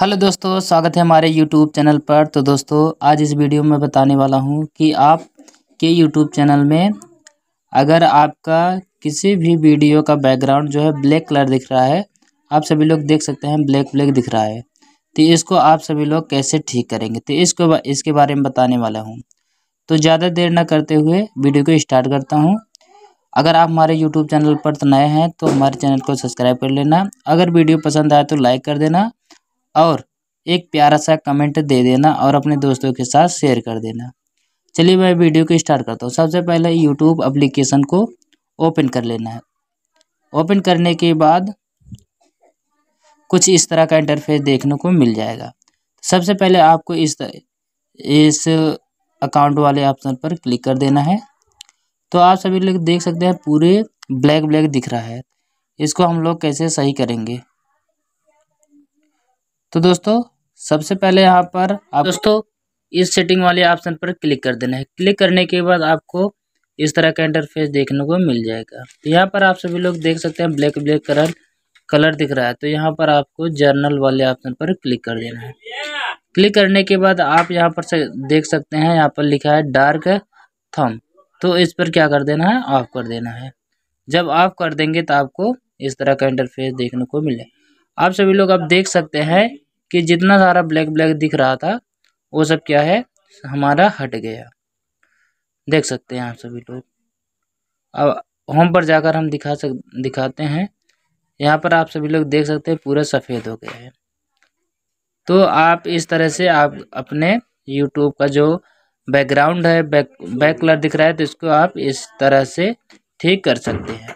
hello दोस्तों स्वागत है हमारे यूट्यूब चैनल पर तो दोस्तों आज इस वीडियो में बताने वाला हूं कि आप के यूट्यूब चैनल में अगर आपका किसी भी वीडियो का बैकग्राउंड जो है ब्लैक कलर दिख रहा है आप सभी लोग देख सकते हैं ब्लैक ब्लैक दिख रहा है तो इसको आप सभी लोग कैसे ठीक करेंगे तो इसको इसके बारे में बताने वाला हूँ तो ज़्यादा देर ना करते हुए वीडियो को स्टार्ट करता हूँ अगर आप हमारे यूट्यूब चैनल पर तो नए हैं तो हमारे चैनल को सब्सक्राइब कर लेना अगर वीडियो पसंद आए तो लाइक कर देना और एक प्यारा सा कमेंट दे देना और अपने दोस्तों के साथ शेयर कर देना चलिए मैं वीडियो को स्टार्ट करता हूँ सबसे पहले यूट्यूब अप्लीकेशन को ओपन कर लेना है ओपन करने के बाद कुछ इस तरह का इंटरफेस देखने को मिल जाएगा सबसे पहले आपको इस इस अकाउंट वाले ऑप्शन पर क्लिक कर देना है तो आप सभी लोग देख सकते हैं पूरे ब्लैक ब्लैक दिख रहा है इसको हम लोग कैसे सही करेंगे तो दोस्तों सबसे पहले यहाँ पर आप दोस्तों इस सेटिंग वाले ऑप्शन पर क्लिक कर देना है क्लिक करने के बाद आपको इस तरह का इंटरफेस देखने को मिल जाएगा तो यहाँ पर आप सभी लोग देख सकते हैं ब्लैक ब्लैक कलर कलर दिख रहा है तो यहाँ पर आपको जर्नल वाले ऑप्शन पर क्लिक कर देना है क्लिक करने के बाद आप यहाँ पर से देख सकते हैं यहाँ पर लिखा है डार्क थम तो इस पर क्या कर देना है ऑफ कर देना है जब ऑफ कर देंगे तो आपको इस तरह का इंटरफेस देखने को मिले आप सभी लोग आप देख सकते हैं कि जितना सारा ब्लैक ब्लैक दिख रहा था वो सब क्या है हमारा हट गया देख सकते हैं आप सभी लोग अब होम पर जाकर हम दिखा सक दिखाते हैं यहाँ पर आप सभी लोग देख सकते हैं पूरा सफ़ेद हो गया है तो आप इस तरह से आप अपने यूट्यूब का जो बैकग्राउंड है बैक बैक कलर दिख रहा है तो इसको आप इस तरह से ठीक कर सकते हैं